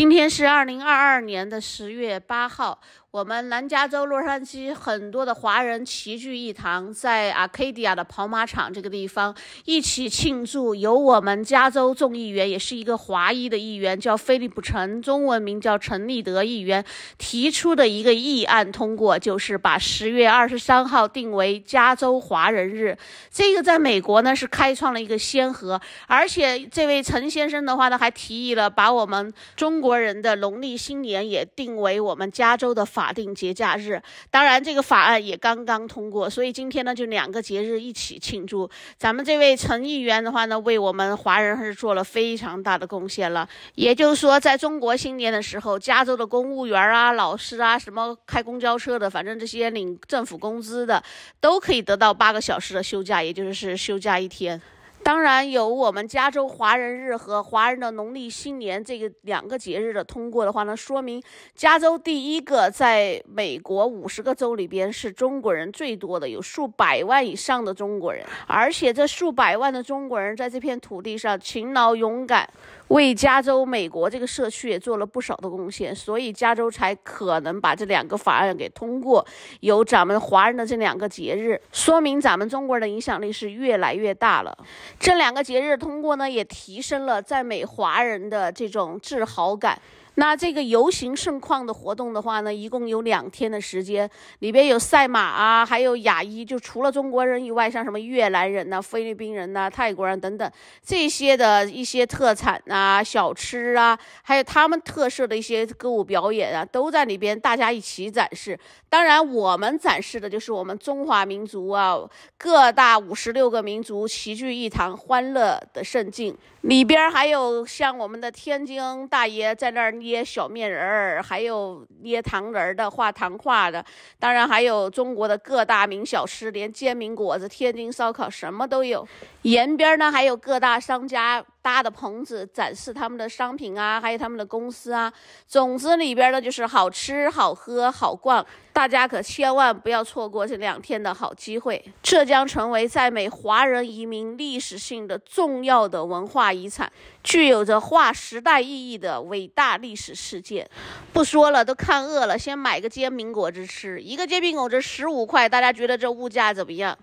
今天是二零二二年的十月八号。我们南加州洛杉矶很多的华人齐聚一堂，在 Arcadia 的跑马场这个地方一起庆祝，由我们加州众议员，也是一个华裔的议员，叫菲利普陈，中文名叫陈立德议员提出的一个议案通过，就是把十月二十三号定为加州华人日。这个在美国呢是开创了一个先河，而且这位陈先生的话呢，还提议了把我们中国人的农历新年也定为我们加州的。法定节假日，当然这个法案也刚刚通过，所以今天呢就两个节日一起庆祝。咱们这位陈议员的话呢，为我们华人是做了非常大的贡献了。也就是说，在中国新年的时候，加州的公务员啊、老师啊、什么开公交车的，反正这些领政府工资的，都可以得到八个小时的休假，也就是休假一天。当然有我们加州华人日和华人的农历新年这个两个节日的通过的话，呢，说明加州第一个在美国五十个州里边是中国人最多的，有数百万以上的中国人，而且这数百万的中国人在这片土地上勤劳勇敢，为加州美国这个社区也做了不少的贡献，所以加州才可能把这两个法案给通过，有咱们华人的这两个节日，说明咱们中国人的影响力是越来越大了。这两个节日通过呢，也提升了在美华人的这种自豪感。那这个游行盛况的活动的话呢，一共有两天的时间，里边有赛马啊，还有雅艺，就除了中国人以外，像什么越南人呐、菲律宾人呐、泰国人等等这些的一些特产呐、小吃啊，还有他们特色的一些歌舞表演啊，都在里边，大家一起展示。当然，我们展示的就是我们中华民族啊，各大五十六个民族齐聚一堂，欢乐的盛景。里边还有像我们的天津大爷在那儿捏小面人儿，还有捏糖人儿的、画糖画的，当然还有中国的各大名小吃，连煎饼果子、天津烧烤什么都有。沿边呢，还有各大商家。搭的棚子展示他们的商品啊，还有他们的公司啊，总之里边呢就是好吃好喝好逛，大家可千万不要错过这两天的好机会。这将成为在美华人移民历史性的重要的文化遗产，具有着划时代意义的伟大历史事件。不说了，都看饿了，先买个煎饼果子吃，一个煎饼果子十五块，大家觉得这物价怎么样？